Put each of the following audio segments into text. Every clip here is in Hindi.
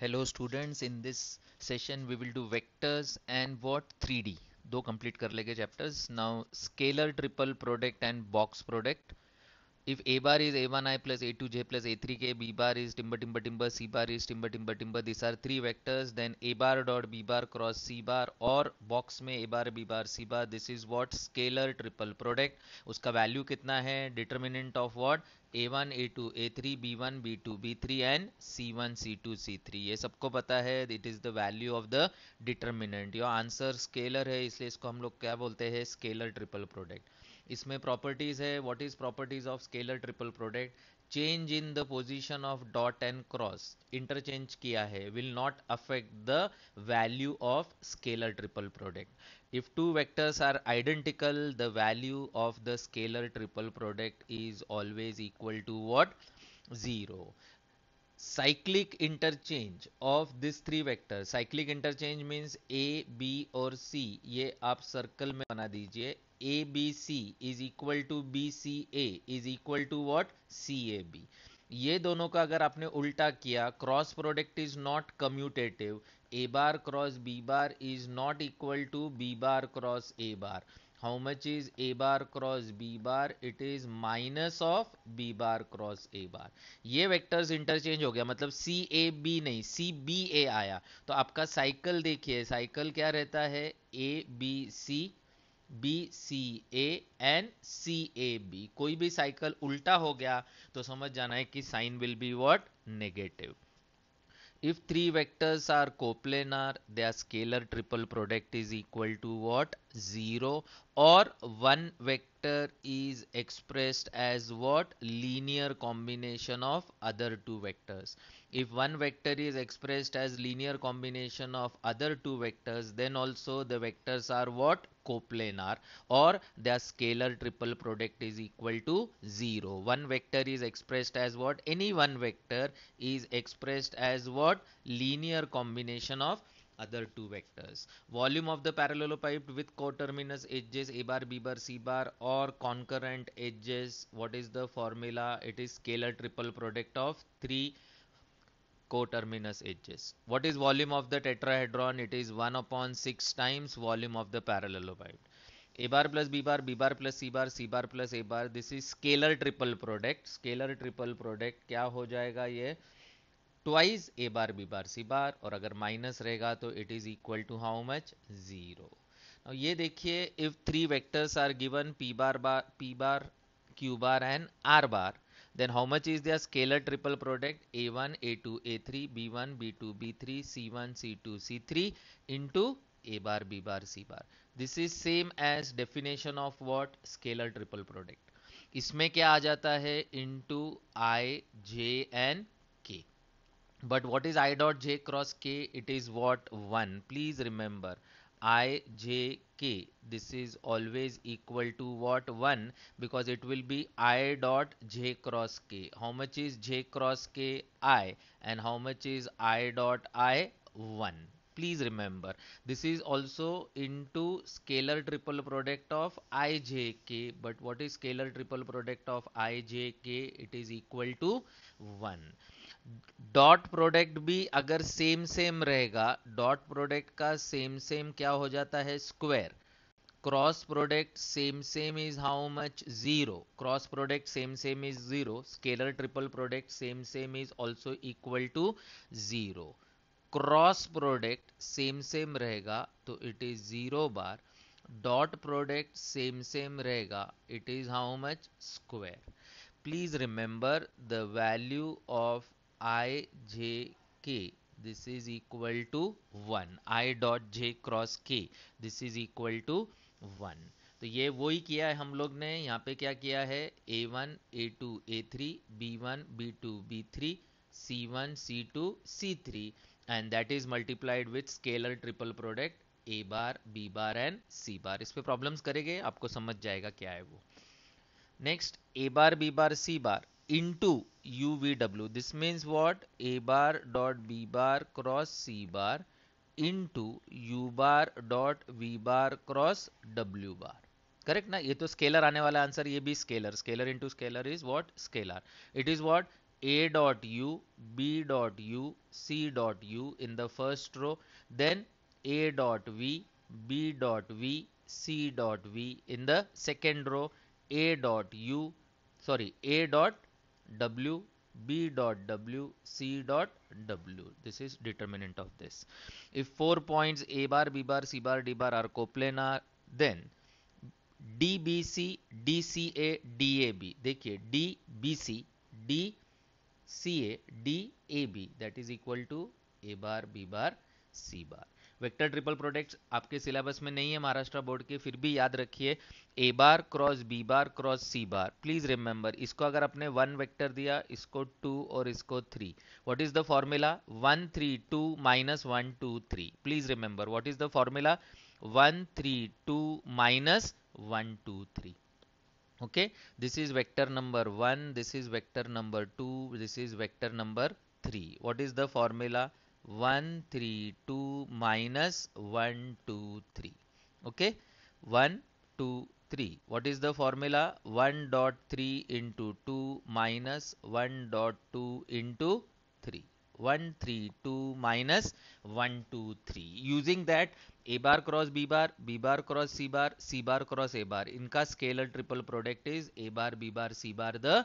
Hello students in this session we will do vectors and what 3D दो कंप्लीट कर लेंगे chapters now scalar triple product and box product if A bar is A one i plus a two j plus a three k b bar is timber timber timber c bar is timber timber timber this are three vectors then a bar dot B bar cross C bar और बॉक्स में a bar B bar C bar this is what scalar triple product उसका वैल्यू कितना है determinant of what A1, A2, A3, B1, B2, B3 and C1, C2, C3 ये सबको पता है it is the value of the determinant your answer scalar है इसलिए इसको हम लोग क्या बोलते हैं स्केलर ट्रिपल प्रोडक्ट इसमें प्रॉपर्टीज़ है what is properties of scalar triple product change in the position of dot and cross interchange किया है will not affect the value of scalar triple product If two vectors are identical, the value of the scalar triple product is always equal to what? zero Cyclic interchange of this three vector Cyclic interchange means A, B or C. ye aap circle mein bana dijiye a b c is equal to b c a is equal to what c a b ये दोनों का अगर आपने उल्टा किया cross product is not commutative a bar cross B bar is not equal to B bar cross A bar how much is A bar cross B bar it is minus of B bar cross A bar ये वेक्टर्स इंटरचेंज हो गया मतलब सी ए बी नहीं सी बी ए आया तो आपका साइकिल देखिए साइकिल क्या रहता है a B c b c a and c a b कोई भी साइकिल उल्टा हो गया तो समझ जाना है कि sign will be what negative If three vectors are coplanar, their scalar triple product is equal to what? 0 or one vector is expressed as what? Linear combination of other two vectors. If one vector is expressed as linear combination of other two vectors, then also the vectors are what? coplanar or their scalar triple product is equal to 0. One vector is expressed as what? Any one vector is expressed as what? Linear combination of other two vectors. Volume of the parallelepiped with coterminous edges A bar, B bar, C bar or concurrent edges. What is the formula? It is scalar triple product of three coterminous edges. What is volume of the tetrahedron? It is 1 upon 6 times volume of the parallelepiped. A bar plus B bar, B bar plus C bar, C bar plus A bar. This is scalar triple product. Scalar triple product क्या हो जाएगा ये ट्वाइस ए बार बी बार सी बार और अगर माइनस रहेगा तो is equal to how much? Zero. Now ये देखिए if three vectors are given P bar, bar, P bar, Q bar and R bar, Then how much is their scalar triple product A1, A2, A3, B1, B2, B3, C1, C2, C3 into A bar, B bar, C bar. This is same as definition of what scalar triple product. इसमें क्या आ जाता है into i j and k but what is i dot j cross k it is what one please remember i j k this is always equal to what 1 because it will be i dot j cross k how much is j cross k i and how much is i dot i 1 please remember this is also into scalar triple product of ijk but what is scalar triple product of ijk it is equal to 1 dot product भी अगर सेम सेम रहेगा डॉट प्रोडक्ट का सेम सेम क्या हो जाता है square cross product same same is how much zero cross product same same is zero scalar triple product same same is also equal to zero cross product same same रहेगा तो it is zero bar dot product same same रहेगा it is how much square please remember the value of i j k this is equal to 1 i dot j cross k this is equal to 1 तो ये वो ही किया है हम लोग ने यहाँ पे क्या किया है a one A two a three b one B two b three c one C two c three and that is multiplied with scalar triple product a bar B bar and C bar इस पर प्रॉब्लम्स करेंगे आपको समझ जाएगा क्या है वो next a bar B bar C bar into UVW. This means what? A bar dot B bar cross C bar into U bar dot V bar cross W bar. Correct, na? This is scalar आने वाला आंसर ये scalar. Scalar scalar scalar scalar what? What scalar it a dot u b dot u c dot u in the first row then a dot v b dot v c dot v in the second row a dot u sorry a dot w b dot w c dot w this is determinant of this if four points a bar b bar c bar d bar are coplanar then D B C, D C dca dab देखिए that is equal to a bar b bar c bar vector triple products आपके सिलेबस में नहीं है महाराष्ट्र बोर्ड के फिर भी याद रखिए a bar cross B bar cross C bar please remember इसको अगर आपने वन वेक्टर दिया इसको टू और इसको three what is the formula one three two minus one two three please remember what is the formula one three two minus one two three okay this is vector number one this is vector number two this is vector number three what is the formula 1 3 2 minus 1 2 3 okay 1 2 3 what is the formula 1 dot 3 into 2 minus 1 dot 2 into 3 1 3 2 minus 1 2 3 using that a bar cross b bar b bar cross c bar c bar cross a bar इनका scalar triple product is a bar b bar c bar the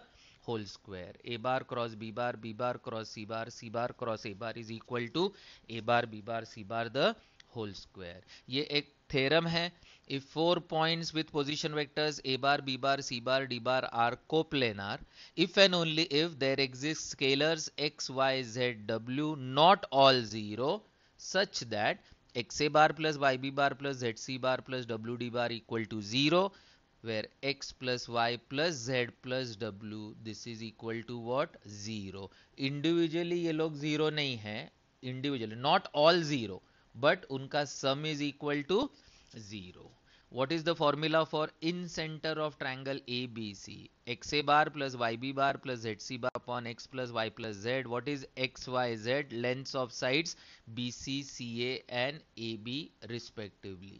whole square a bar cross B bar B bar cross C bar C bar cross A bar is equal to A bar B bar C bar the whole square ये एक थ्योरम है if four points with position vectors a bar B bar C bar D bar are coplanar if and only if there exist scalars x y z डब्ल्यू not all zero such that x A bar plus Y B bar plus Z C bar plus W D bar equal to zero where x plus y plus z plus w this is equal to what zero individually ye log zero nahi hai individually not all zero but unka sum is equal to zero what is the formula for in center of triangle ABC x a bar plus y b bar plus z c bar upon x plus y plus z what is x y z lengths of sides BC CA and AB respectively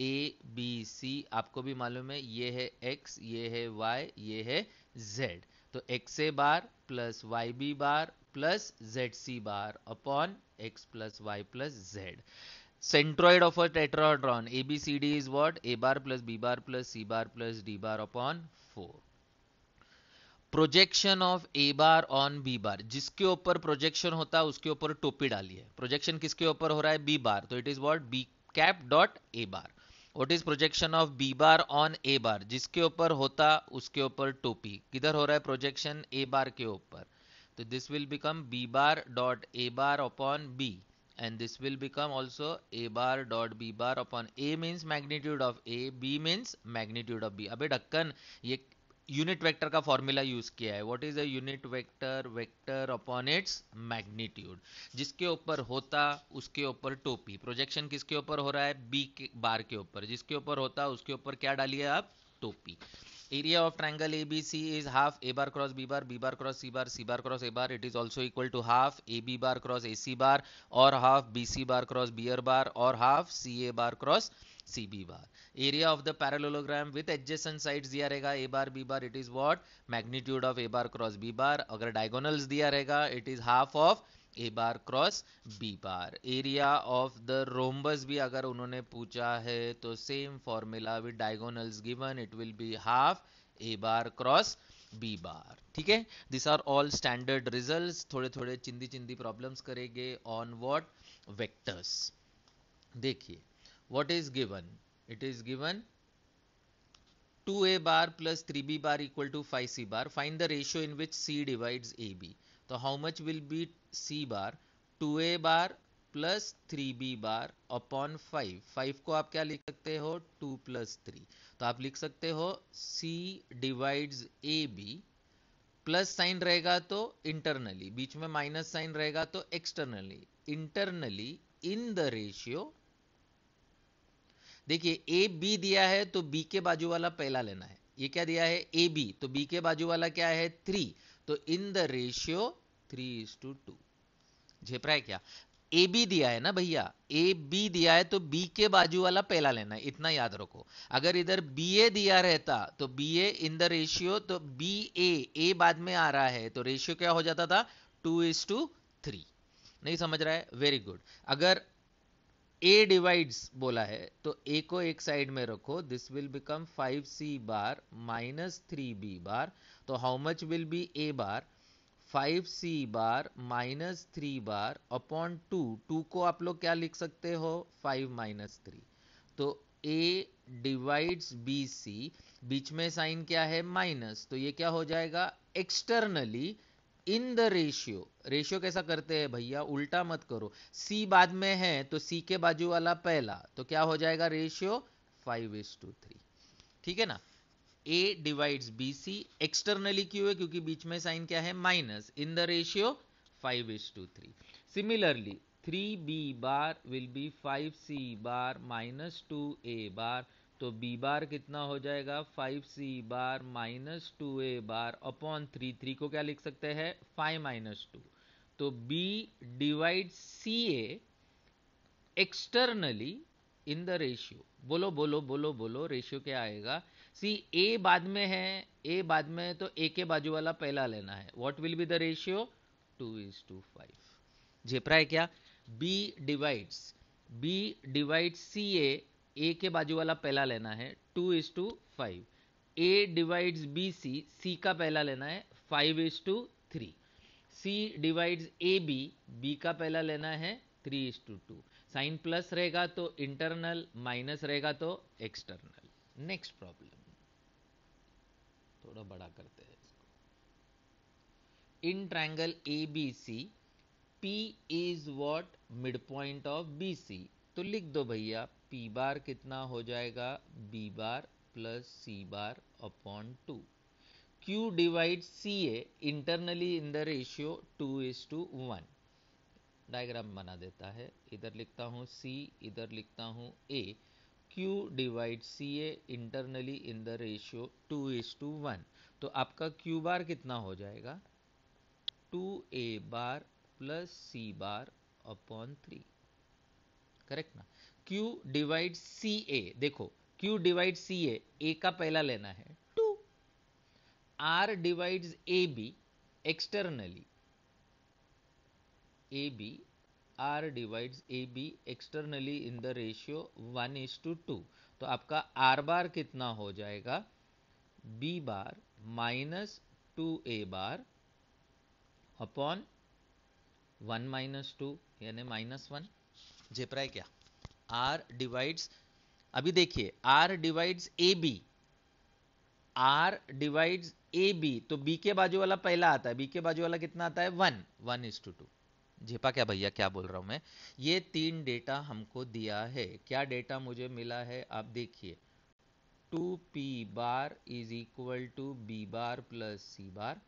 A B C आपको भी मालूम है ये है एक्स ये है वाई ये है जेड तो X A bar plus Y B bar plus Z C bar upon X plus Y plus Z of a centroid A B C D is what A bar plus B bar plus C bar plus D bar upon four projection of A bar on B bar जिसके ऊपर प्रोजेक्शन होता है उसके ऊपर टोपी डाली है प्रोजेक्शन किसके ऊपर हो रहा है बी बार तो it is what B cap dot A bar what is projection of B bar on A bar जिसके ऊपर होता उसके ऊपर टोपी किधर हो रहा है प्रोजेक्शन ए बार के ऊपर तो this will become B bar dot A bar upon B and this will become also A bar dot B bar upon A means magnitude of A B means magnitude of B अबे ढक्कन ये यूनिट वेक्टर का फॉर्मूला यूज किया है what is a unit vector vector upon its magnitude जिसके ऊपर होता उसके ऊपर टोपी प्रोजेक्शन किसके ऊपर हो रहा है बी के बार के ऊपर जिसके ऊपर होता उसके ऊपर क्या डालिए आप टोपी area of triangle A B C is half A bar cross B bar B bar cross C bar C bar cross A bar it is also equal to half A B bar cross A C bar और half B C bar cross B R bar और half C A bar cross C B bar area of the parallelogram with adjacent sides दिया रहेगा A bar B bar it is what magnitude of A bar cross B bar अगर डायगोनल्स दिया रहेगा it is half of A bar cross B bar area of the rhombus भी अगर उन्होंने पूछा है तो same formula with diagonals given it will be half A bar cross B bar ठीक है this are all standard result थोड़े थोड़े चिंदी चिंदी प्रॉब्लम्स करेंगे ऑन वॉट वेक्टर्स देखिए what is given it is given 2a bar plus 3b bar equal to 5c bar. Find the ratio in which c divides ab. So how much will be c bar? 2a bar plus three B bar upon five five को आप क्या लिख सकते हो टू प्लस थ्री तो आप लिख सकते हो C divides A B plus sign रहेगा तो इंटरनली बीच में माइनस साइन रहेगा तो externally internally in the ratio देखिए ए बी दिया है तो बी के बाजू वाला पहला लेना है ये क्या दिया है ए बी तो बी के बाजू वाला क्या है थ्री तो in the ratio three is to two झेपरा है क्या ए बी दिया है ना भैया ए बी दिया है तो बी के बाजू वाला पहला लेना है इतना याद रखो अगर इधर बी ए दिया रहता तो B A in the ratio तो बी ए ए बाद में आ रहा है तो रेशियो क्या हो जाता था टू इज टू थ्री नहीं समझ रहा है वेरी गुड अगर ए डिवाइड्स बोला है तो ए को एक साइड में रखो this will become five C bar minus three B bar तो how much will be A bar five C bar minus three bar upon two two को आप लोग क्या लिख सकते हो फाइव माइनस थ्री तो ए डिवाइड्स बी सी बीच में साइन क्या है माइनस तो ये क्या हो जाएगा externally in the ratio ratio कैसा करते हैं भैया उल्टा मत करो सी बाद में है तो सी के बाजू वाला पहला तो क्या हो जाएगा ratio five is to three ठीक है ना A divides B C externally क्यों है क्योंकि बीच में साइन क्या है minus in the ratio five is to three similarly three B bar will be five C bar minus two A bar तो b बार कितना हो जाएगा 5c बार माइनस टू ए बार अपॉन थ्री थ्री को क्या लिख सकते हैं फाइव माइनस टू तो b divide C A externally in the ratio बोलो बोलो बोलो बोलो रेशियो क्या आएगा सी ए बाद में है ए बाद में है तो ए के बाजू वाला पहला लेना है what will be the ratio two is to five झेपरा है क्या b divides b divide C A A के बाजू वाला पहला लेना है two is to five A divides B C C का पहला लेना है five is to three C divides A B B का पहला लेना है three is to two sign plus रहेगा तो इंटरनल माइनस रहेगा तो एक्सटर्नल नेक्स्ट प्रॉब्लम थोड़ा बड़ा करते हैं इसको in triangle A B C P is what mid point of B C तो लिख दो भैया पी बार कितना हो जाएगा B bar plus C bar upon two Q divide C A internally in the ratio two is to one diagram बना देता है इधर लिखता हूँ सी इधर लिखता हूँ A Q divide C A internally in the ratio two is to one तो आपका क्यू बार कितना हो जाएगा टू ए bar plus C bar upon three correct ना क्यू डिवाइड सी ए देखो क्यू डिवाइड सी ए ए का पहला लेना है two R divide A B externally A B R divide A B externally in the ratio one is to two तो आपका आर बार कितना हो जाएगा बी बार माइनस टू ए bar upon one minus two यानी माइनस वन जेपरा क्या आर डिवाइड्स अभी देखिए R divides A B R divides A B तो बी के बाजू वाला पहला आता है बी के बाजू वाला कितना आता है one one is to two झेपा क्या भैया क्या बोल रहा हूं मैं ये तीन डेटा हमको दिया है क्या डेटा मुझे मिला है आप देखिए two P bar is equal to B bar plus C bar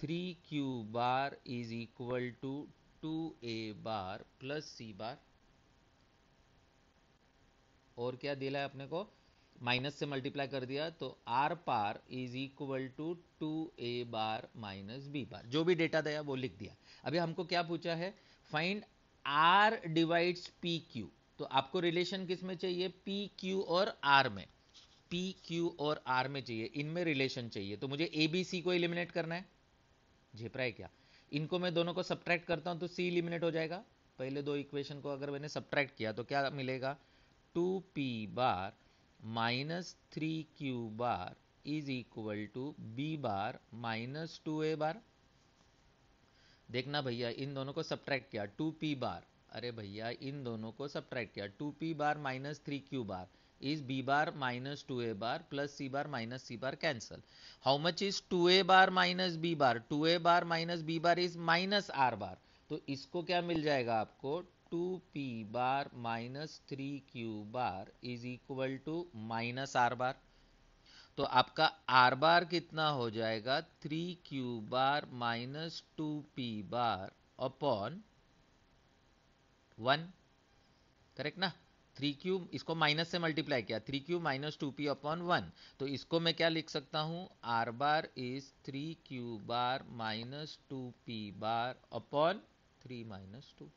three Q bar is equal to two A bar plus C bar और क्या दिला है अपने को माइनस से मल्टीप्लाई कर दिया तो R bar is equal to two A bar minus B bar जो भी डेटा दिया वो लिख दिया अभी हमको क्या पूछा है find R divides P Q तो आपको रिलेशन किस में चाहिए पी क्यू और आर में पी क्यू और आर में चाहिए इनमें रिलेशन चाहिए तो मुझे ए बी सी को इलिमिनेट करना है झेपरा है क्या इनको मैं दोनों को सब्ट्रैक्ट करता हूँ तो सी इलिमिनेट हो जाएगा पहले दो इक्वेशन को अगर मैंने सब्ट्रैक्ट किया तो क्या मिलेगा two P bar minus three Q bar is equal to B bar minus two A bar देखना भैया इन दोनों को सब्ट्रैक्ट किया टू पी बार अरे भैया इन दोनों को सब्ट्रैक्ट किया two P bar minus three Q bar is B bar minus two A bar plus C bar minus C bar cancel how much is two A bar minus B bar two A bar minus B bar is minus R bar तो इसको क्या मिल जाएगा आपको two P bar minus three Q bar is equal to minus R bar तो आपका आर बार कितना हो जाएगा three Q bar minus two P bar upon one correct ना थ्री क्यू इसको माइनस से मल्टीप्लाई किया three Q minus two P upon one तो इसको मैं क्या लिख सकता हूं R bar is three Q bar minus two P bar upon three minus two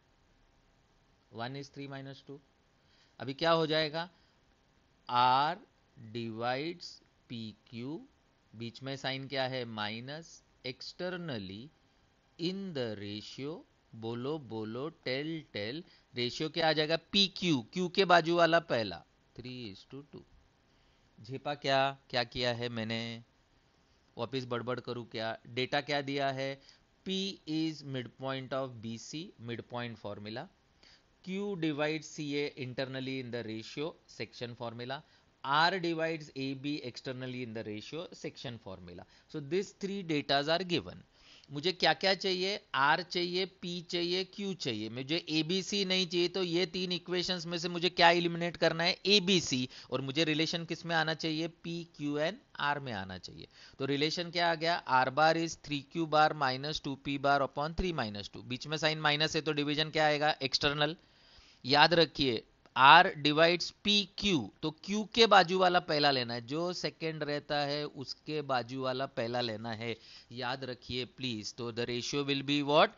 one is three minus two अभी क्या हो जाएगा आर डिवाइड्स पी क्यू बीच में साइन क्या है minus externally in the ratio बोलो बोलो टेल टेल रेशियो क्या आ जाएगा पी क्यू क्यू के बाजू वाला पहला थ्री इज टू टू झेपा क्या क्या किया है मैंने वापिस बड़बड़ करूं क्या डेटा क्या दिया है P is mid point of B C mid point formula Q divides CA internally in the ratio section formula. R divides AB externally in the ratio section formula. So these three data are given. मुझे क्या क्या चाहिए R चाहिए P चाहिए Q चाहिए मुझे ABC नहीं चाहिए तो ये तीन इक्वेशंस में से मुझे क्या इलिमिनेट करना है ABC और मुझे रिलेशन किस में आना चाहिए P Q एन R में आना चाहिए तो रिलेशन क्या आ गया R bar is three Q bar minus two P bar upon three minus two बीच में साइन माइनस है तो डिविजन क्या आएगा एक्सटर्नल याद रखिए आर डिवाइड्स पी क्यू तो क्यू के बाजू वाला पहला लेना है जो सेकेंड रहता है उसके बाजू वाला पहला लेना है याद रखिए प्लीज तो the ratio will be what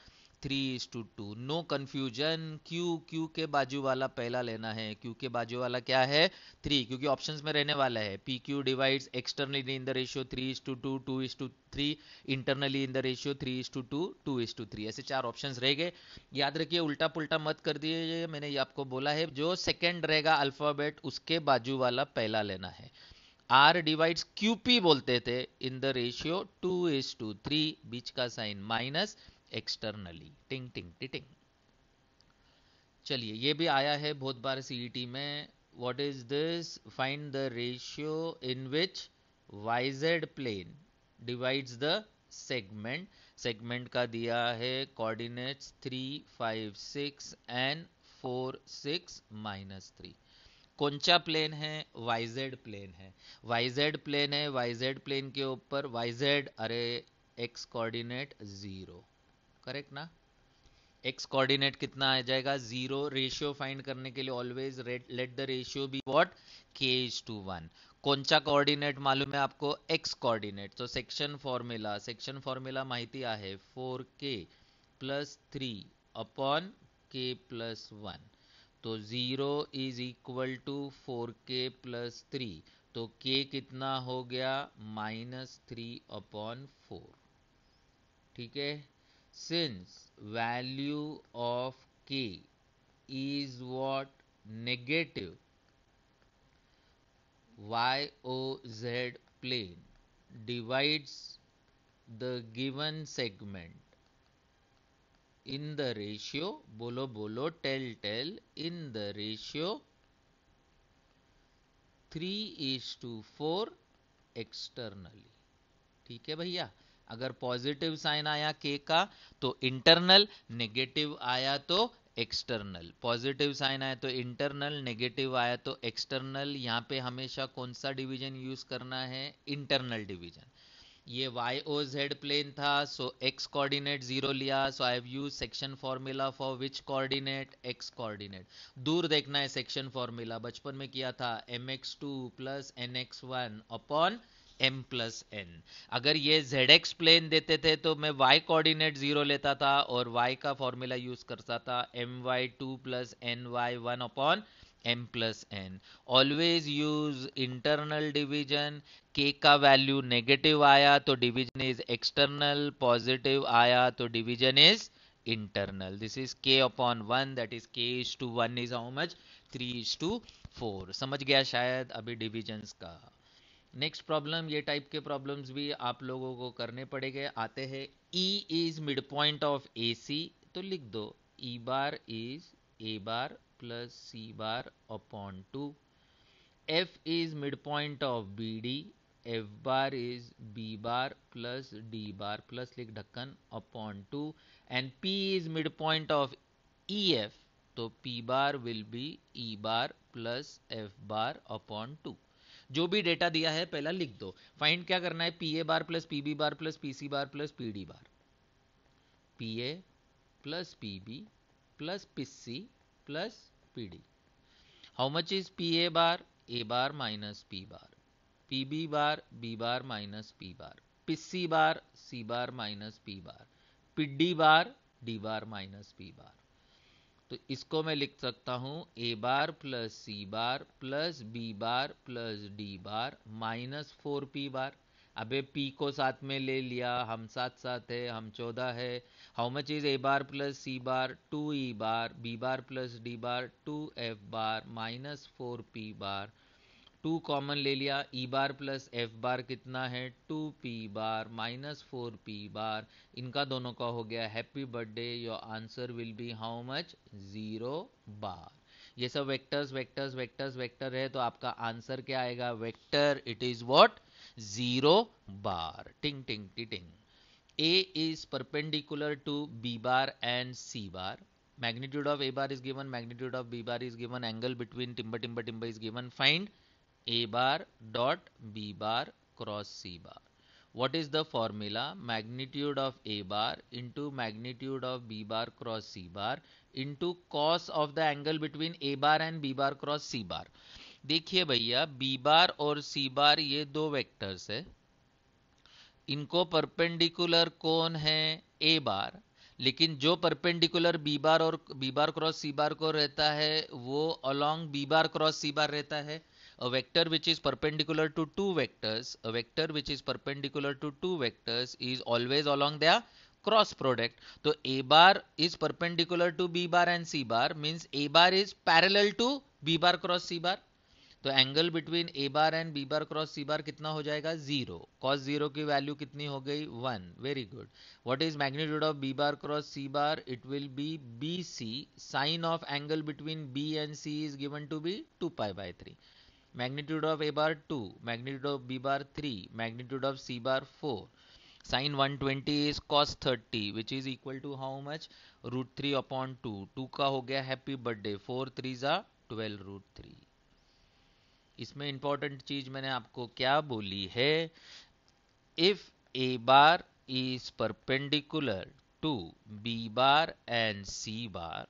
three is to two no confusion Q Q के बाजू वाला पहला लेना है क्यू के बाजू वाला क्या है थ्री क्योंकि ऑप्शन में रहने वाला है P Q divide externally in the ratio three is to two two is to three internally in the ratio three is to two two is to three ऐसे चार ऑप्शन रह गए याद रखिए उल्टा पुलटा मत कर दिए मैंने ये आपको बोला है जो सेकेंड रहेगा अल्फाबेट उसके बाजू वाला पहला लेना है आर डिवाइड्स क्यूपी बोलते थे in the ratio two is to three बीच का साइन माइनस एक्सटर्नली टिंग टिंग टिटिंग चलिए ये भी आया है बहुत बार सीईटी e में what is this find the ratio in which Y Z plane divides the segment segment का दिया है coordinates three five six and four six minus three कौन सा प्लेन है वाइजेड प्लेन है वाइजेड प्लेन है वाइजेड प्लेन के ऊपर वाइजेड अरे एक्स कोऑर्डिनेट जीरो करेक्ट ना एक्स कोऑर्डिनेट कितना आ जाएगा जीरो रेशियो फाइंड करने के लिए always let the ratio B what k is to one कौन सा कोऑर्डिनेट मालूम है आपको एक्स कोऑर्डिनेट तो सेक्शन फॉर्मूला सेक्शन फॉर्मूला माहिती आहे four k plus three upon k plus one तो zero is equal to four k plus three तो के कितना हो गया माइनस थ्री अपॉन फोर ठीक है since value of k is what negative YOZ plane divides the given segment in the ratio bolo bolo tell tell in the ratio 3 is to 4 externally. ठीक है भैया अगर पॉजिटिव साइन आया के का तो इंटरनल नेगेटिव आया तो एक्सटर्नल पॉजिटिव साइन आया तो इंटरनल नेगेटिव आया तो एक्सटर्नल यहाँ पे हमेशा कौन सा डिवीजन यूज करना है इंटरनल डिवीजन ये वाई ओ जेड प्लेन था सो एक्स कोऑर्डिनेट जीरो लिया so I have use section formula for which coordinate x coordinate दूर देखना है सेक्शन फॉर्मूला बचपन में किया था m x two plus n x one upon m plus n अगर ये जेड एक्स प्लेन देते थे तो मैं वाई कोऑर्डिनेट जीरो लेता था और वाई का फॉर्मूला यूज करता था m y two plus n y one upon m plus n always use internal division k का वैल्यू नेगेटिव आया तो डिवीजन इज एक्सटर्नल पॉजिटिव आया तो division is internal this is k upon one that is k is to one is how much three is to four समझ गया शायद अभी डिविजन्स का नेक्स्ट प्रॉब्लम ये टाइप के प्रॉब्लम्स भी आप लोगों को करने पड़ेंगे आते हैं E is mid point of A C तो लिख दो E bar is A bar plus C bar upon two F is mid point of B D F bar is B bar plus D bar plus लिख ढक्कन upon two and P is mid point of E F तो P bar will be E bar plus F bar upon two जो भी डेटा दिया है पहला लिख दो फाइंड क्या करना है P A bar plus P B bar plus P C bar plus P D bar P A plus P B plus P C plus P D how much is P A bar A bar minus P bar P B bar B bar minus P bar P C bar C bar minus P bar P D bar D bar minus P bar तो इसको मैं लिख सकता हूं A bar plus C bar plus B bar plus D bar minus four P bar अबे पी को साथ में ले लिया हम साथ साथ है हम चौदह है how much is A bar plus C bar two E bar B bar plus D bar two F bar minus four P bar two common ले लिया E e bar plus F bar कितना है two P bar minus four P bar इनका दोनों का हो गया happy birthday your answer will be how much zero bar ये सब वेक्टर्स वेक्टर्स वेक्टर्स वेक्टर है तो आपका आंसर क्या आएगा vector it is what zero bar टिंग टिंग टी टिंग A is perpendicular to B bar and C bar magnitude of A bar is given magnitude of B bar is given angle between टिम्बर टिम्बर टिम्बर is given find A bar dot B bar cross C bar. What is the formula? Magnitude of A bar into magnitude of B bar cross C bar into cos of the angle between A bar and B bar cross C bar. देखिए भैया B बार और C बार ये दो वेक्टर्स है इनको परपेंडिकुलर कौन है A बार लेकिन जो परपेंडिकुलर बी बार और बी बार क्रॉस सी बार को रहता है वो अलोंग बी बार क्रॉस सी बार रहता है a vector which is perpendicular to two vectors a vector which is perpendicular to two vectors is always along their cross product so a bar is perpendicular to b bar and c bar means a bar is parallel to b bar cross c bar तो angle between A bar and B bar cross C bar कितना हो जाएगा जीरो कॉस जीरो की वैल्यू कितनी हो गई one very good what is magnitude of B bar cross C bar it will be B C sine of angle between B and C is given to be two pi by three magnitude of a bar 2 magnitude of b bar 3 magnitude of c bar 4 sine 120 is cos 30 which is equal to how much root 3 upon 2 2 का हो गया हैप्पी बर्थडे 4 थ्री ज़ा ट्वेल्व रूट थ्री इसमें इंपॉर्टेंट चीज मैंने आपको क्या बोली है if A bar is perpendicular to B bar and C bar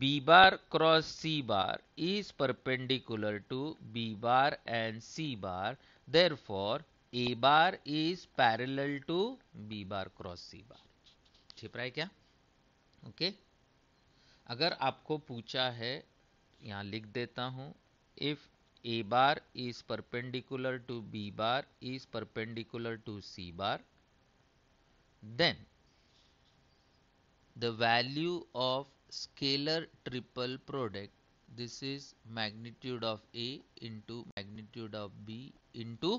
b bar cross c bar is perpendicular to b bar and c bar. Therefore, a bar is parallel to b bar cross c bar. छिप रहा है क्या okay? अगर आपको पूछा है यहाँ लिख देता हूँ if a bar is perpendicular to b bar is perpendicular to c bar then the value of scalar triple product this is magnitude of A into magnitude of B into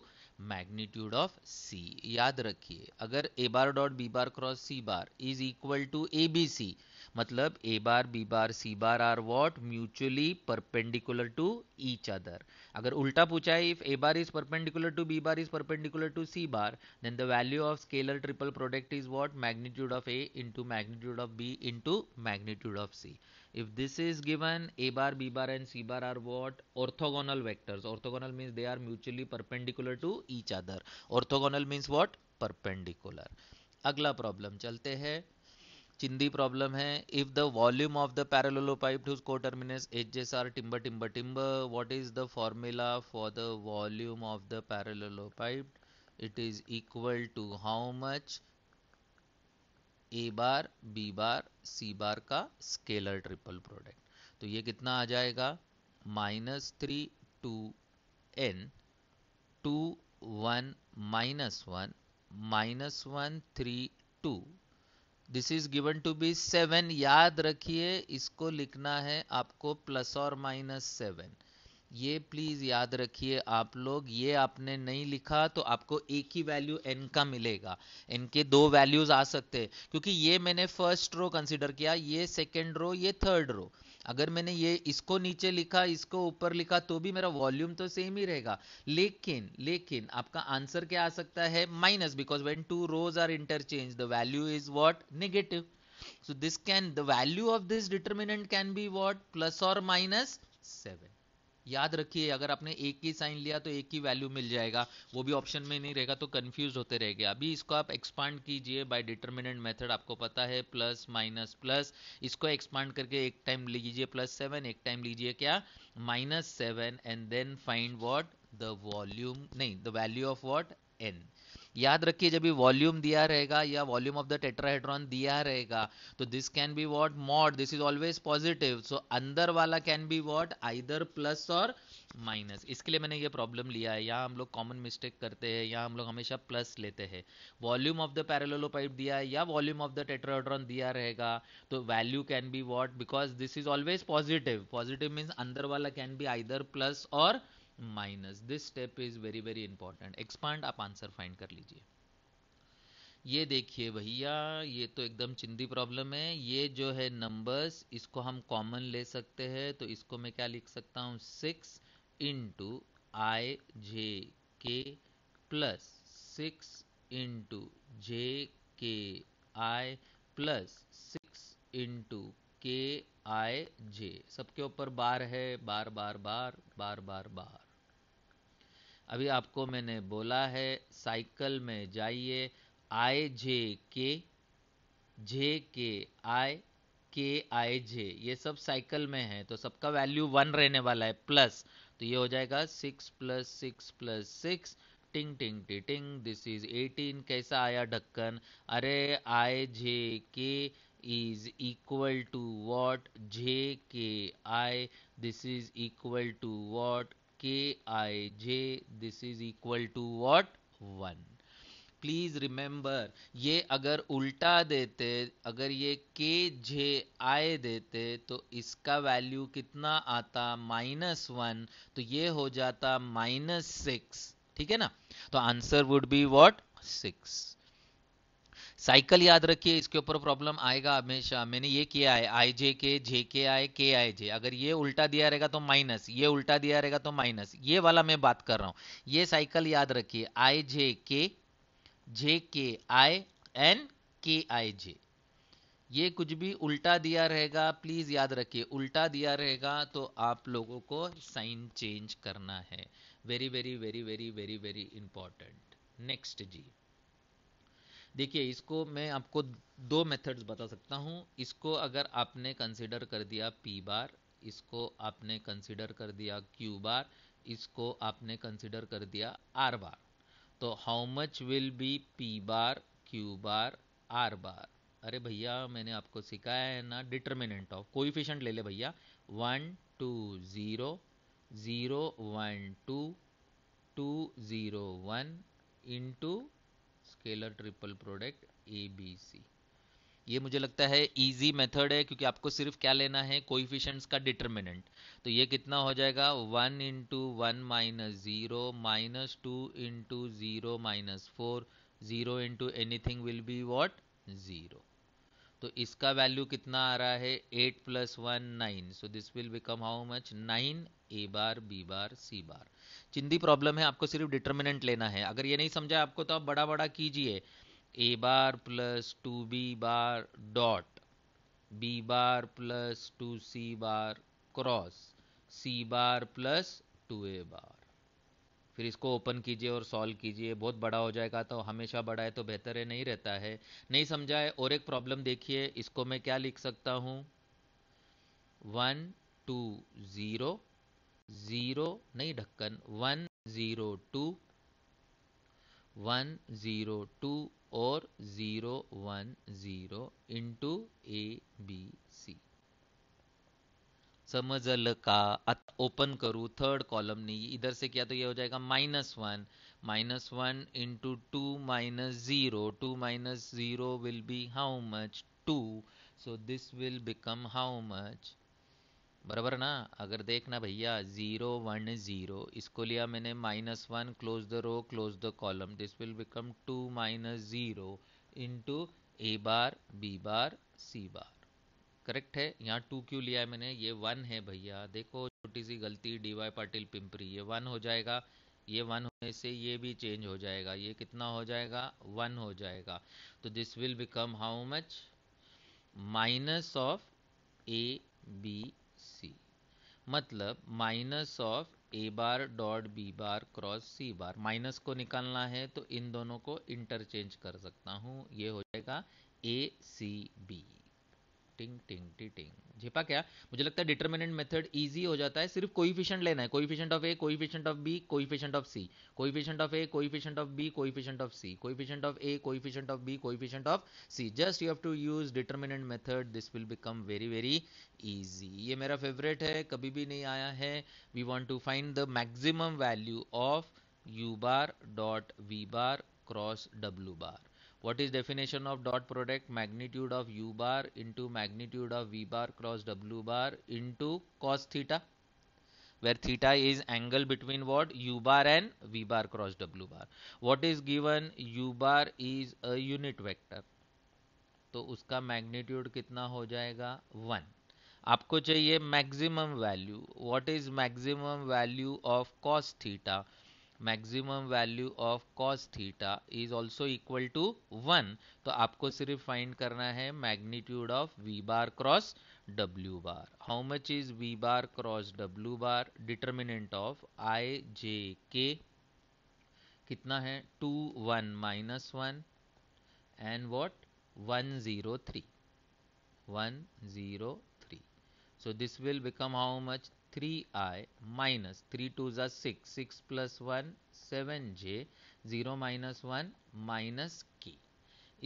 magnitude of C याद रखिए अगर A bar dot B bar cross C bar is equal to abc B C मतलब A bar B bar C bar are what mutually perpendicular to each other अगर उल्टा पूछा है if A bar is perpendicular to B bar is perpendicular to C bar then the value of scalar triple product is what magnitude of A into magnitude of B into magnitude of C if this is given A bar B bar and C bar are what orthogonal vectors orthogonal means they are mutually perpendicular to each other orthogonal means what perpendicular अगला प्रॉब्लम चलते हैं चिंदी प्रॉब्लम है if the volume of the pipe to H S R टिम्बर टिम्बर टिम्बर what is the formula for the volume of the pipe it is equal to how much A bar B bar C bar का स्केलर ट्रिपल प्रोडक्ट तो ये कितना आ जाएगा minus three two N to one minus one minus one three two this is given to be seven याद रखिए इसको लिखना है आपको प्लस और माइनस सेवन ये प्लीज याद रखिए आप लोग ये आपने नहीं लिखा तो आपको एक ही वैल्यू एन का मिलेगा एन के दो वैल्यूज आ सकते हैं क्योंकि ये मैंने फर्स्ट रो कंसिडर किया ये सेकेंड रो ये थर्ड रो अगर मैंने ये इसको नीचे लिखा इसको ऊपर लिखा तो भी मेरा वॉल्यूम तो सेम ही रहेगा लेकिन लेकिन आपका आंसर क्या आ सकता है minus because when two rows are interchange the value is what negative so this can the value of this determinant can be what plus or minus seven याद रखिए अगर आपने एक ही साइन लिया तो एक ही वैल्यू मिल जाएगा वो भी ऑप्शन में नहीं रहेगा तो कन्फ्यूज होते रहेंगे अभी इसको आप एक्सपांड कीजिए बाय डिटर्मिनेंट मेथड आपको पता है प्लस माइनस प्लस इसको एक्सपांड करके एक टाइम लीजिए प्लस सेवन एक टाइम लीजिए क्या minus seven and then find what the volume नहीं the value of what n याद रखिए जब भी वॉल्यूम दिया रहेगा या वॉल्यूम ऑफ द टेट्राहेड्रॉन दिया रहेगा तो this can be what mod this is always positive so अंदर वाला can be what either plus और माइनस इसके लिए मैंने ये प्रॉब्लम लिया है यहाँ हम लोग कॉमन मिस्टेक करते हैं यहाँ हम लोग हमेशा प्लस लेते हैं volume of the parallelepiped दिया है या वॉल्यूम ऑफ द टेट्राहेड्रॉन दिया रहेगा तो value can be what because this is always positive positive means अंदर वाला कैन बी आइदर प्लस और minus this step is very very important expand आप आंसर फाइंड कर लीजिए ये देखिए भैया ये तो एकदम चिंदी प्रॉब्लम है ये जो है नंबर्स इसको हम कॉमन ले सकते हैं तो इसको मैं क्या लिख सकता हूँ सिक्स इंटू आई जे के प्लस सिक्स इंटू जे के आई प्लस सिक्स इंटू के आई जे सबके ऊपर बार है बार बार बार बार बार बार अभी आपको मैंने बोला है साइकिल में जाइए आई जे के जे के आई के आई जे ये सब साइकिल में है तो सबका वैल्यू वन रहने वाला है प्लस तो ये हो जाएगा six plus six plus six टिंग टिंग टी टिंग दिस इज एटीन कैसा आया ढक्कन अरे i J k is equal to what j k i this is equal to what k i j this is equal to what one please remember ये अगर उल्टा देते अगर ये के जे आए देते तो इसका वैल्यू कितना आता माइनस वन तो ये हो जाता माइनस सिक्स ठीक है ना तो answer would be what six cycle याद रखिए इसके ऊपर प्रॉब्लम आएगा हमेशा मैंने ये किया है आई जे के जे के आई के आई जे अगर ये उल्टा दिया रहेगा तो माइनस ये उल्टा दिया रहेगा तो माइनस ये वाला मैं बात कर रहा हूँ ये साइकिल याद रखिए आई जे के जे के आई एन के आई जे ये कुछ भी उल्टा दिया रहेगा प्लीज याद रखिए उल्टा दिया रहेगा तो आप लोगों को साइन चेंज करना है very very very very very very important next जी देखिए इसको मैं आपको दो मेथड्स बता सकता हूँ इसको अगर आपने कंसिडर कर दिया पी बार इसको आपने कंसिडर कर दिया क्यू बार इसको आपने कंसिडर कर दिया आर बार तो how much will be P bar Q bar R bar अरे भैया मैंने आपको सिखाया है ना डिटर्मिनेंट ऑफ कोइफिशिएंट ले ले भैया one two zero zero one two two zero one into scalar triple product A B C ये मुझे लगता है इजी मेथड है क्योंकि आपको सिर्फ क्या लेना है कोइफिशंट्स का डिटरमिनेंट तो ये कितना हो जाएगा one into one minus zero minus two into zero minus four zero into anything will be what zero तो इसका वैल्यू कितना आ रहा है eight plus one nine so this will become how much nine A bar B bar C bar चिंदी प्रॉब्लम है आपको सिर्फ डिटर्मिनेंट लेना है अगर ये नहीं समझा आपको तो आप बड़ा बड़ा कीजिए A bar plus two B bar dot B bar plus two C bar cross C bar plus two A bar फिर इसको ओपन कीजिए और सॉल्व कीजिए बहुत बड़ा हो जाएगा तो हमेशा बड़ा है तो बेहतर है नहीं रहता है नहीं समझा है और एक प्रॉब्लम देखिए इसको मैं क्या लिख सकता हूँ वन टू ज़ीरो ज़ीरो नहीं ढक्कन one zero two one zero two और zero one zero into A B C समझल का ओपन करूँ थर्ड कॉलम ने इधर से किया तो ये हो जाएगा minus one minus one into two minus zero two minus zero will be how much two so this will become how much बराबर ना अगर देखना भैया ज़ीरो वन ज़ीरो इसको लिया मैंने minus one close the row close the column this will become two minus zero into A bar B bar C bar correct है यहाँ टू क्यों लिया है मैंने ये वन है भैया देखो छोटी सी गलती डी वाई पाटिल पिंपरी ये वन हो जाएगा ये वन होने से ये भी चेंज हो जाएगा ये कितना हो जाएगा वन हो जाएगा तो this will become how much minus of A B मतलब minus of A bar dot B bar cross C bar minus को निकालना है तो इन दोनों को इंटरचेंज कर सकता हूँ ये हो जाएगा ए सी बी टिंग टिंग टी टिंग झेपा क्या मुझे लगता है डिटर्मिनेंट मेथड इजी हो जाता है सिर्फ कोइफिशिएंट लेना है coefficient of A coefficient of B coefficient of C coefficient of A coefficient of B coefficient of C coefficient of A coefficient of B coefficient of C just you have to use determinant method this will become very very easy ये मेरा फेवरेट है कभी भी नहीं आया है we want to find the maximum value of U bar dot V bar cross W bar what is definition of dot product magnitude of u bar into magnitude of v bar cross w bar into cos theta where theta is angle between what u bar and v bar cross w bar what is given u bar is a unit vector तो उसका मैग्नीट्यूड कितना हो जाएगा वन आपको चाहिए maximum value what is maximum value of cos theta maximum value of cos theta is also equal to one तो आपको सिर्फ फाइंड करना है magnitude of V bar cross W bar how much is V bar cross W bar determinant of I J K कितना है two one minus one and what one zero three one zero three so this will become how much three minus three two जा six six plus one seven J zero minus one minus K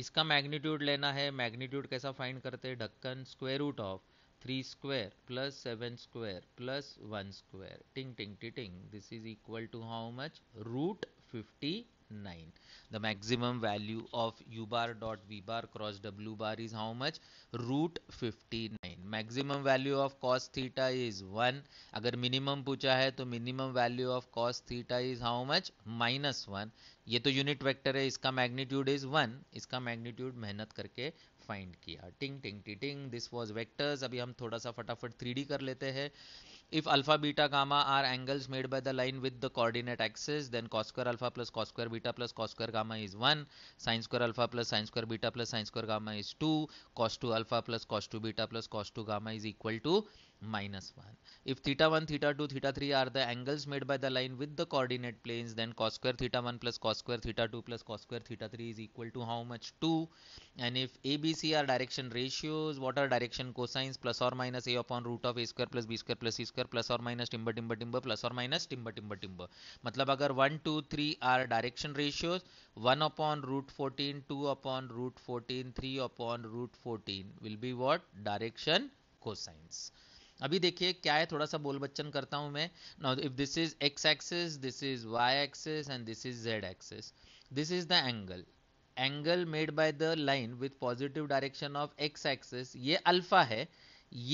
इसका मैग्नीट्यूड लेना है मैग्नीट्यूड कैसा फाइंड करते हैं ढक्कन square root of three square plus seven square plus one square टिंग टिंग टिटिंग this is equal to how much root fifty nine the maximum value of u bar dot v bar cross w bar is how much root 59 maximum value of cos theta is 1 अगर minimum पूछा है तो minimum value of cos theta is how much minus 1 ये तो यूनिट वेक्टर है इसका मैग्नीट्यूड इज 1 इसका मैग्नीट्यूड मेहनत करके फाइंड किया टिंग टिंग टी टिंग दिस वॉज वेक्टर्स अभी हम थोड़ा सा फटाफट थ्री डी कर लेते हैं if alpha beta gamma are angles made by the line with the coordinate axes then cos square alpha plus cos square beta plus cos square gamma is one sines square alpha plus sines square beta plus sines square gamma is two cos two alpha plus cos two beta plus cos two gamma is equal to minus 1. If theta 1, theta 2, theta 3 are the angles made by the line with the coordinate planes, then cos square theta 1 plus cos square theta 2 plus cos square theta 3 is equal to how much? 2. And if ABC are direction ratios, what are direction cosines plus or minus a upon root of a square plus b square plus c square plus or minus timber timber timber plus or minus timber timber timber. मतलब अगर 1, 2, 3 are direction ratios, 1 upon root 14, 2 upon root 14, 3 upon root 14 will be what? Direction cosines. अभी देखिए क्या है थोड़ा सा बोल बच्चन करता हूं मैं now if this is X axis this is Y axis and this is Z axis this is the angle angle made by the line with positive direction of X axis ये अल्फा है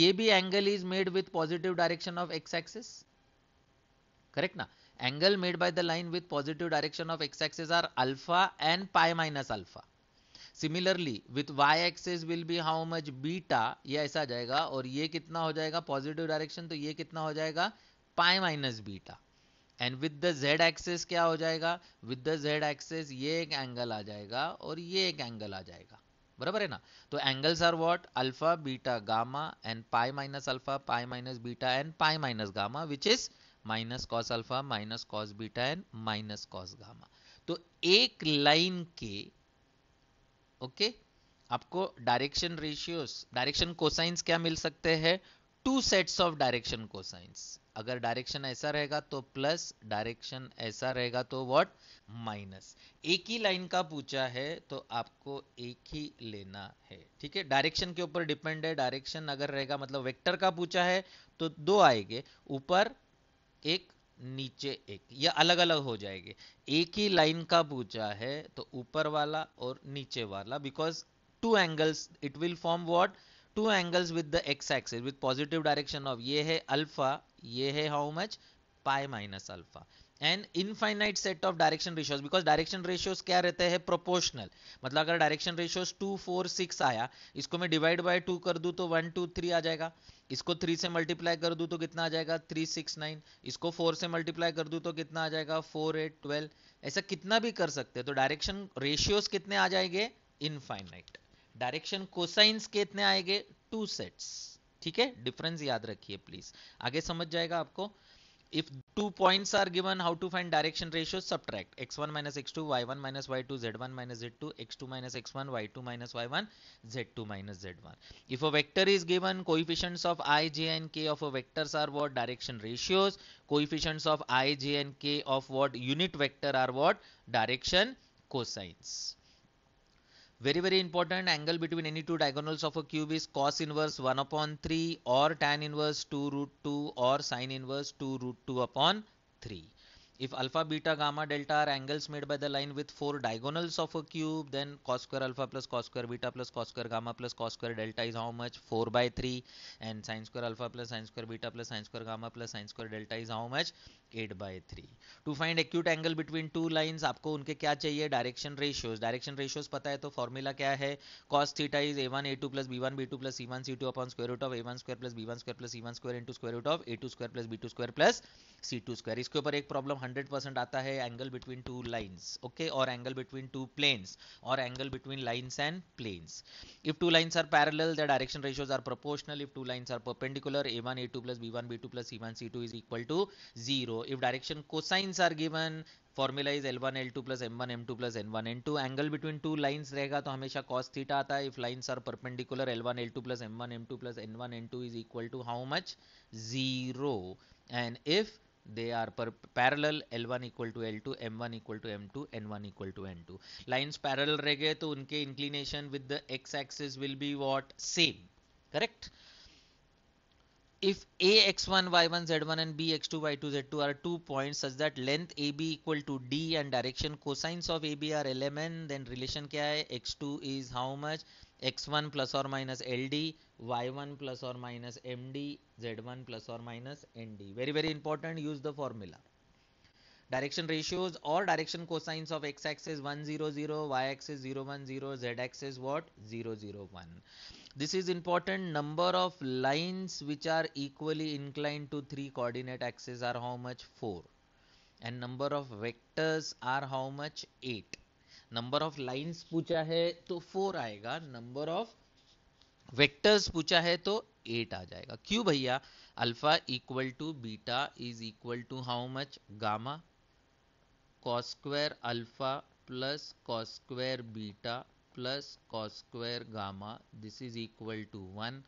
ये भी angle is made with positive direction of X axis correct ना angle made by the line with positive direction of X axis are alpha and pi minus alpha similarly with Y access will be how much beta ये ऐसा आ जाएगा और ये कितना हो जाएगा पॉजिटिव डायरेक्शन तो ये कितना हो जाएगा pi minus beta and with the Z axes क्या हो जाएगा विद द जेड एक्सेस ये एक एंगल आ जाएगा और ये एक एंगल आ जाएगा बराबर है ना तो angles are what alpha beta gamma and pi minus alpha pi minus beta and pi minus gamma which is minus cos alpha minus cos beta and minus cos gamma तो एक लाइन के ओके आपको डायरेक्शन रेशियोस डायरेक्शन कोसाइंस क्या मिल सकते हैं two sets of direction cosines अगर डायरेक्शन ऐसा रहेगा तो प्लस डायरेक्शन ऐसा रहेगा तो व्हाट माइनस एक ही लाइन का पूछा है तो आपको एक ही लेना है ठीक है डायरेक्शन के ऊपर डिपेंड है डायरेक्शन अगर रहेगा मतलब वेक्टर का पूछा है तो दो आएंगे ऊपर एक नीचे एक या अलग अलग हो जाएंगे एक ही लाइन का पूछा है तो ऊपर वाला और नीचे वाला because two angles it will form what two angles with the X axis with positive direction of ये है अल्फा ये है how much pi minus alpha and infinite set of direction ratios because direction ratios क्या रहते हैं प्रोपोर्शनल मतलब अगर direction ratios two four six आया इसको मैं डिवाइड बाय टू कर दू तो वन टू थ्री आ जाएगा इसको थ्री से मल्टीप्लाई कर दू तो कितना आ जाएगा थ्री सिक्स नाइन इसको फोर से मल्टीप्लाई कर दू तो कितना आ जाएगा फोर एट ट्वेल्व ऐसा कितना भी कर सकते हैं तो डायरेक्शन रेशियोज कितने आ जाएंगे इनफाइनाइट डायरेक्शन कोसाइंस कितने आएंगे टू सेट्स ठीक है डिफरेंस याद रखिए प्लीज आगे समझ जाएगा आपको if two points are given how to find direction ratios subtract x1 minus x2 y1 minus y2 z1 minus z2 x2 minus x1 y2 minus y1 z2 minus z1 if a vector is given coefficients of i j and k of a vectors are what direction ratios coefficients of i j and k of what unit vector are what direction cosines very very important angle between any two diagonals of a cube is cos inverse 1 upon 3 or tan inverse 2 root 2 or sin inverse 2 root 2 upon 3. If alpha, beta, gamma, delta are angles made by the line with four diagonals of a cube, then cos square alpha plus cos square beta plus cos square gamma plus cos square delta is how much? 4 by 3. And sine square alpha plus sine square beta plus sine square gamma plus sine square delta is how much? Eight by three to find acute angle between two lines आपको उनके क्या चाहिए डायरेक्शन रेशियोज डायरेक्शन रेशियोज पता है तो फॉर्मूला क्या है cos theta is A one A two plus B one B two plus C one C two upon square root of A one square plus B one square plus C one square into square root of A two square plus B two square plus C two square इसके ऊपर एक प्रॉब्लम हंड्रेड परसेंट आता है angle between two lines okay और एंगल बिटवीन टू प्लेन्स और angle between lines and planes if two lines are parallel the direction ratios are proportional if two lines are perpendicular A one A two plus B one B two plus C one C two is equal to zero if direction cosines are given formula is l1 l2 plus m1 m2 plus n1 n2 angle between two lines rahega to hamesha cos theta aata hai if lines are perpendicular l1 l2 plus m1 m2 plus n1 n2 is equal to how much zero and if they are per parallel L1 equal to L2, M1 equal to M2, N1 equal to N2. Lines parallel rahe to unke inclination with the x axis will be what? Same. Correct? if a x1 y1 z1 and b x2 y2 z2 are two points such that length ab equal to d and direction cosines of ab are lmn then relation kya hai x2 is how much x1 plus or minus ld y1 plus or minus md z1 plus or minus nd very very important use the formula direction ratios और direction cosines of X axes one zero zero Y axes zero one zero Z axes what zero zero one this is important number of lines which are equally incline to three coordinate axes are how much four and number of vectors are how much eight number of lines पूछा है तो फोर आएगा नंबर ऑफ वेक्टर्स पूछा है तो एट आ जाएगा क्यों भैया alpha equal to beta is equal to how much gamma cos square alpha plus cos square beta plus cos square gamma this is equal to one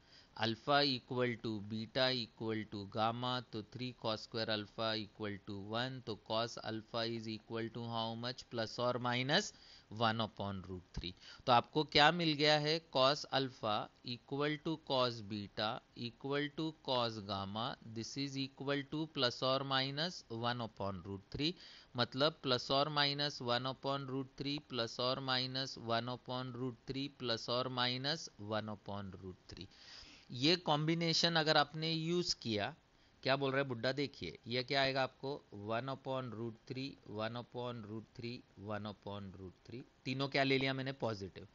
alpha equal to beta equal to gamma तो three cos square alpha equal to one तो cos alpha is equal to how much plus और minus one upon root three तो आपको क्या मिल गया है cos alpha equal to cos beta equal to cos gamma this is equal to plus और minus one upon root three मतलब प्लस और minus one upon root three plus और minus one upon root three plus और minus one upon root three ये कॉम्बिनेशन अगर आपने यूज किया क्या बोल रहे हैं बुड्ढा देखिए यह क्या आएगा आपको one upon root three one upon root three one upon root three तीनों क्या ले लिया मैंने positive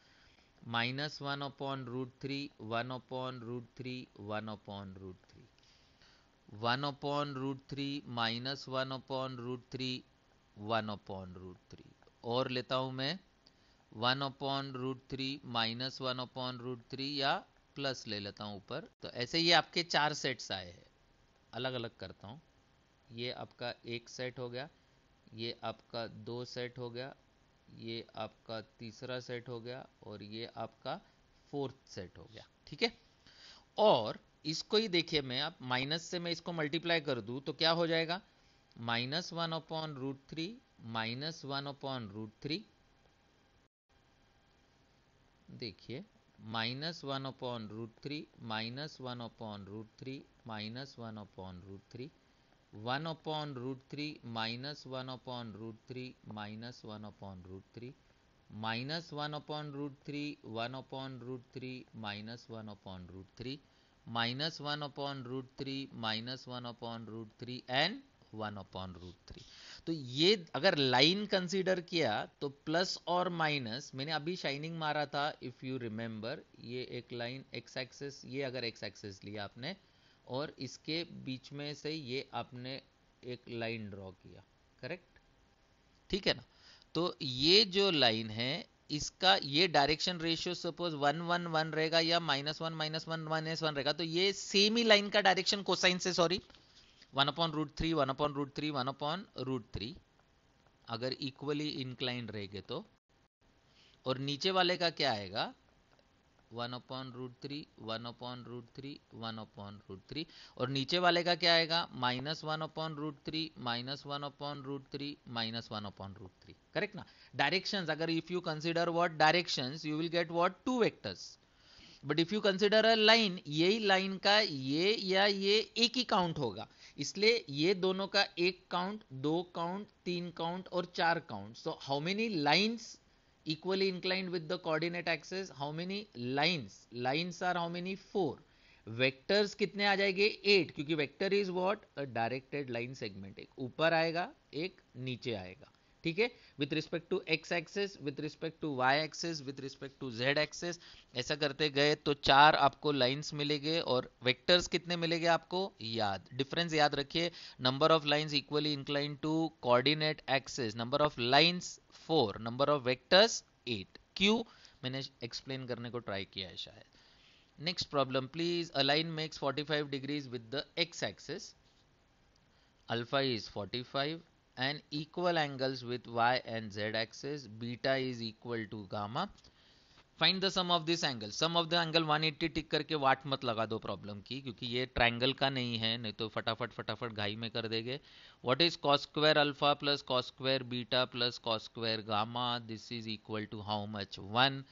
minus one upon root three one upon root three one upon root three one upon root three minus one upon root three one upon root three और लेता हूं मैं one upon root three minus one upon root three या प्लस ले लेता हूं ऊपर तो ऐसे ये आपके चार सेट्स आए हैं अलग अलग करता हूँ ये आपका एक सेट हो गया ये आपका दो सेट हो गया ये आपका तीसरा सेट हो गया और ये आपका फोर्थ सेट हो गया ठीक है और इसको ही देखिए मैं आप माइनस से मैं इसको मल्टीप्लाई कर दूं तो क्या हो जाएगा minus one upon root three minus one upon root three देखिए minus one upon root three minus one upon root three minus one upon root three one upon root three minus one upon root three minus one upon root three minus one upon root three one upon root three minus one upon root three minus one upon root three minus one upon root three and one upon root three तो ये अगर लाइन कंसीडर किया तो प्लस और माइनस मैंने अभी शाइनिंग मारा था इफ़ यू रिमेंबर ये एक लाइन एक्स एक्सेस ये अगर एक्स एक्सेस लिया आपने और इसके बीच में से ये आपने एक लाइन ड्रॉ किया करेक्ट ठीक है ना तो ये जो लाइन है इसका ये direction ratio suppose one one one रहेगा या minus one minus one minus one रहेगा तो ये सेम ही लाइन का डायरेक्शन कोसाइन से sorry one upon root three one upon root three one upon root three अगर इक्वली इंक्लाइन रहेंगे तो और नीचे वाले का क्या आएगा one upon root three one upon root three one upon root three और नीचे वाले का क्या आएगा minus one upon root three minus one upon root three minus one upon root three correct ना डायरेक्शंस अगर if you consider what directions you will get what two vectors but if you consider a line यही लाइन का ये या ये एक ही काउंट होगा इसलिए ये दोनों का एक काउंट दो काउंट तीन काउंट और चार count so how many lines equally inclined with the coordinate axes how many lines lines are how many four vectors कितने आ जाएंगे एट क्योंकि vector is what directed line segment एक ऊपर आएगा एक नीचे आएगा ठीक है with respect to X axes with respect to Y axes with respect to Z axes ऐसा करते गए तो चार आपको लाइंस मिलेंगे और वेक्टर्स कितने मिलेंगे आपको याद डिफरेंस याद रखिए number of lines equally incline to coordinate axes number of lines four number of vectors eight क्यू मैंने एक्सप्लेन करने को ट्राई किया है शायद next problem please a line makes 45 degrees with the X axes alpha is 45 and equal angles with y and z axis beta is equal to gamma find the sum of this angle sum of the angle 180 tick करके वाट मत लगा दो प्रॉब्लम की क्योंकि ये triangle का नहीं है नहीं तो फटाफट फटाफट घाई में कर dege what is cos square alpha plus cos square beta plus cos square gamma this is equal to how much one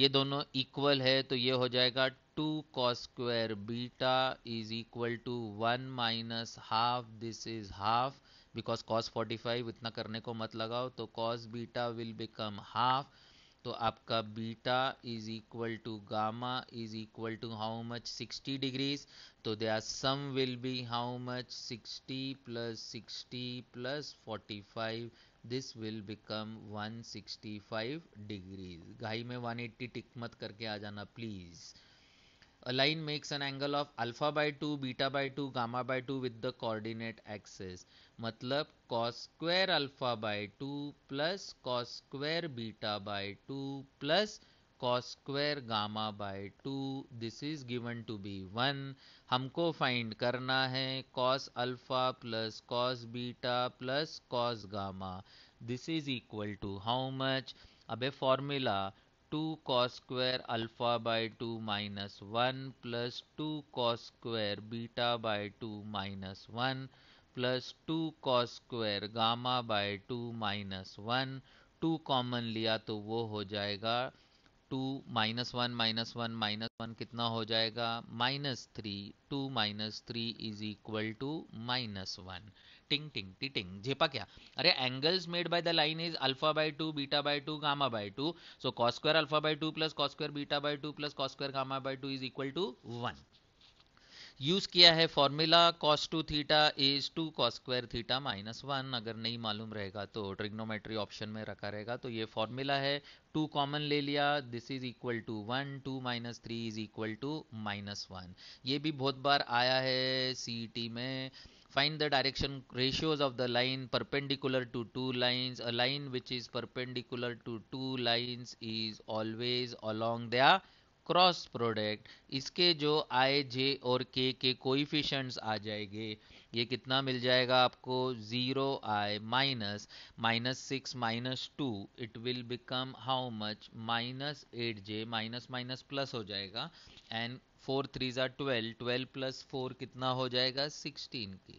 ये दोनों इक्वल है तो ये हो जाएगा two cos square beta is equal to one minus half this is half because cos 45 इतना करने को मत लगाओ तो cos beta will become half तो आपका beta is equal to gamma is equal to how much 60 degrees तो their sum will be how much 60 plus 60 plus 45 this will become 165 degrees घाई में 180 टिक मत करके आ जाना please A line makes an angle of alpha by 2, beta by 2, gamma by 2 with the coordinate axis. मतलब cos square alpha by 2 plus cos square beta by 2 plus cos square gamma by 2. This is given to be 1. हमको find करना है cos alpha plus cos beta plus cos gamma. This is equal to how much? अब formula two cos square alpha by two minus one plus two cos square beta by two minus one plus two cos square gamma by two minus one two common लिया तो वो हो जाएगा two minus one minus one minus one कितना हो जाएगा minus three two minus three is equal to minus one टिंग टिंग टी टिंग झेपा क्या अरे angles made by the line is alpha by two beta by two gamma by two so cos square alpha by two plus cos square beta by two plus cos square gamma by two is equal to one use किया है formula cos two theta is two cos square theta minus one अगर नहीं मालूम रहेगा तो ट्रिग्नोमेट्री ऑप्शन में रखा रहेगा तो ये फॉर्मूला है टू कॉमन ले लिया this is equal to one two minus three is equal to minus one ये भी बहुत बार आया है सी में find the direction ratios of the line perpendicular to two lines a line which is perpendicular to two lines is always along their cross product इसके जो आई जे और के के कोइफिशंट्स आ जाएंगे ये कितना मिल जाएगा आपको zero i minus minus six minus two it will become how much minus eight j minus minus plus हो जाएगा एंड फोर थ्री ज़ा ट्वेल्व ट्वेल्व प्लस फोर कितना हो जाएगा सिक्सटीन के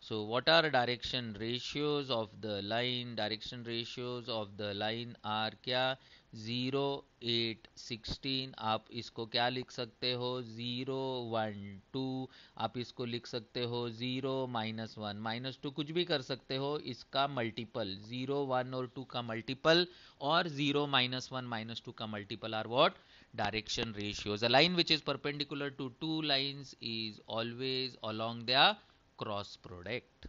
So what are direction ratios of the line? Direction ratios of the line are क्या? 0, 8, 16 आप इसको क्या लिख सकते हो 0, 1, 2 आप इसको लिख सकते हो 0, माइनस वन माइनस टू कुछ भी कर सकते हो इसका मल्टीपल 0, 1 और 2 का मल्टीपल और 0, माइनस वन माइनस टू का multiple are what direction ratios a line which is perpendicular to two lines is always along their cross product.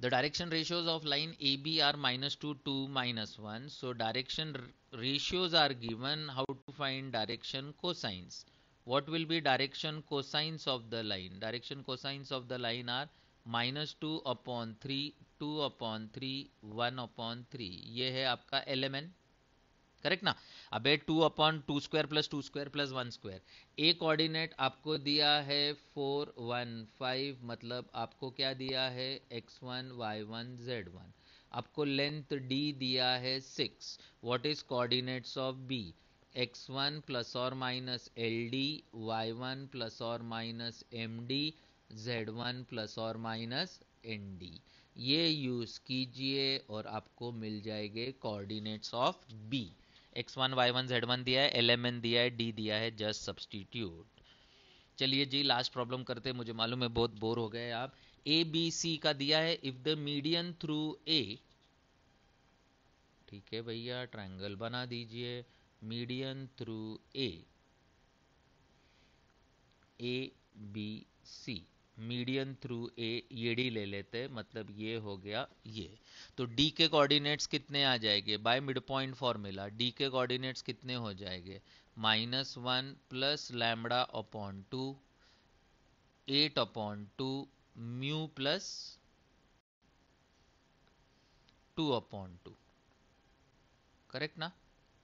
The direction ratios of line AB are minus 2, 2, minus 1. So direction ratios are given how to find direction cosines. What will be direction cosines of the line? Direction cosines of the line are minus 2 upon 3, 2 upon 3, 1 upon 3. ये hai aapka element. करेक्ट ना अबे two upon two square plus two square plus one square A coordinate आपको दिया है फोर वन फाइव मतलब आपको क्या दिया है x one y one z one आपको लेंथ डी दिया है six what is coordinates of B x one plus और minus l d y one plus और minus m d z one plus और माइनस एन डी ये यूज़ कीजिए और आपको मिल जाएंगे coordinates of B x one y one z one दिया है एल एम एन दिया है डी दिया है जस्ट सब्सटीट्यूट चलिए जी लास्ट प्रॉब्लम करते मुझे मालूम है बहुत बोर हो गए आप ए बी सी का दिया है if the median through A ठीक है भैया ट्रायंगल बना दीजिए median through A A B C median through A ये डी ले लेते मतलब ये हो गया ये तो डी के कोऑर्डिनेट्स कितने आ जाएंगे by mid point formula D के कोऑर्डिनेट्स कितने हो जाएंगे minus one plus lambda upon two eight upon two mu plus two upon two correct ना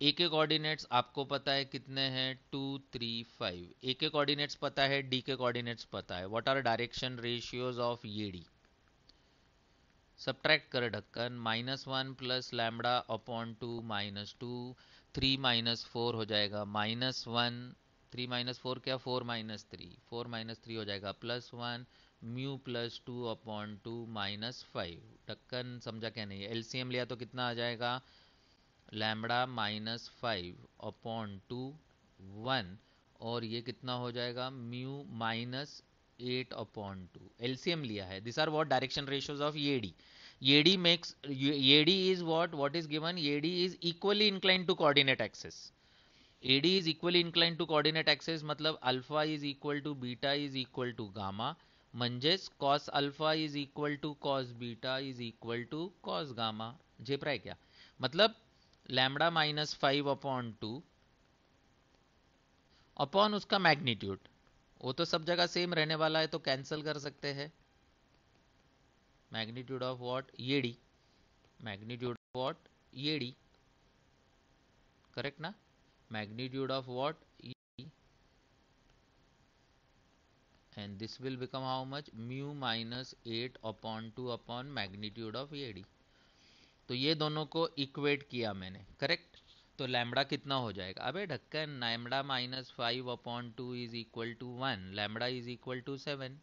ए के कोऑर्डिनेट्स आपको पता है कितने हैं टू थ्री फाइव ए के कोऑर्डिनेट्स पता है डी के कोऑर्डिनेट्स पता है what are direction ratios of A D subtract कर ढक्कन minus one plus lambda upon two minus two three minus four हो जाएगा minus one three minus four क्या four minus three four minus three हो जाएगा plus one mu plus two upon two minus five ढक्कन समझा क्या नहीं एलसीएम लिया तो कितना आ जाएगा lambda minus five upon two one और ये कितना हो जाएगा mu minus eight upon two LCM लिया है this are what direction ratios of A A AD makes D is what what is given D is equally incline to coordinate axes D is equally incline to coordinate axes मतलब alpha is equal to beta is equal to gamma म्हणजेच cos alpha is equal to cos beta is equal to cos gamma झेप रहा है क्या मतलब lambda minus five upon two upon उसका मैग्नीट्यूड वो तो सब जगह सेम रहने वाला है तो कैंसिल कर सकते हैं magnitude of what A D magnitude of what A D correct ना magnitude of what this will become how much mu minus eight upon two upon magnitude of A D तो ये दोनों को इक्वेट किया मैंने करेक्ट तो लैमड़ा कितना हो जाएगा अबे ढक्कन lambda minus five upon two is equal to one lambda is equal to seven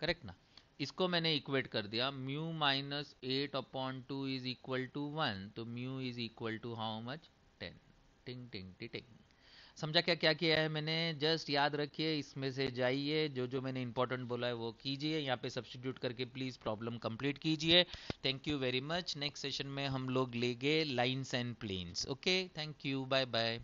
correct ना इसको मैंने इक्वेट कर दिया mu minus eight upon two is equal to one तो mu is equal to how much ten टिंग टिंग टिंग समझा क्या क्या किया है मैंने जस्ट याद रखिए इसमें से जाइए जो जो मैंने इंपॉर्टेंट बोला है वो कीजिए यहाँ पे सब्सटीट्यूट करके प्लीज़ प्रॉब्लम कंप्लीट कीजिए thank you very much next session में हम लोग लेंगे lines and planes okay thank you bye bye